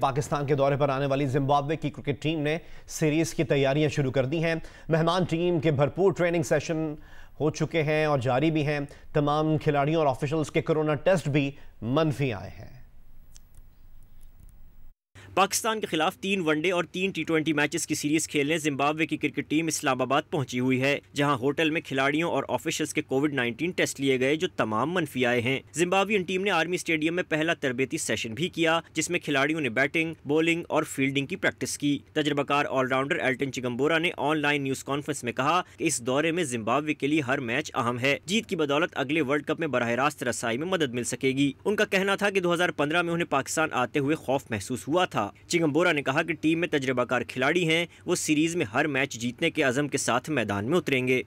पाकिस्तान के दौरे पर आने वाली जिम्बाब्वे की क्रिकेट टीम ने सीरीज की तैयारियां शुरू कर दी हैं मेहमान टीम के भरपूर ट्रेनिंग सेशन हो चुके हैं और जारी भी हैं तमाम खिलाड़ियों और ऑफिशल्स के कोरोना टेस्ट भी मनफी आए हैं पाकिस्तान के खिलाफ तीन वनडे और तीन टी ट्वेंटी मैचेस की सीरीज खेलने जिम्बाब्वे की क्रिकेट टीम इस्लामाबाद पहुंची हुई है जहां होटल में खिलाड़ियों और ऑफिशियल्स के कोविड 19 टेस्ट लिए गए जो तमाम मनफी आए हैं जिम्बाब्वियन टीम ने आर्मी स्टेडियम में पहला तरबेती सेशन भी किया जिसमे खिलाड़ियों ने बैटिंग बॉलिंग और फील्डिंग की प्रैक्टिस की तजर्बाकार ऑलराउंडर एल्टन चिगम्बोरा ने ऑनलाइन न्यूज कॉन्फ्रेंस में कहा की इस दौरे में जिम्बाब्वे के लिए हर मैच अहम है जीत की बदौलत अगले वर्ल्ड कप में बरह रास्त रसाई में मदद मिल सकेगी उनका कहना था की दो में उन्हें पाकिस्तान आते हुए खौफ महसूस हुआ था था चिगम्बोरा ने कहा कि टीम में तजर्बाकार खिलाड़ी हैं वो सीरीज में हर मैच जीतने के अज़म के साथ मैदान में उतरेंगे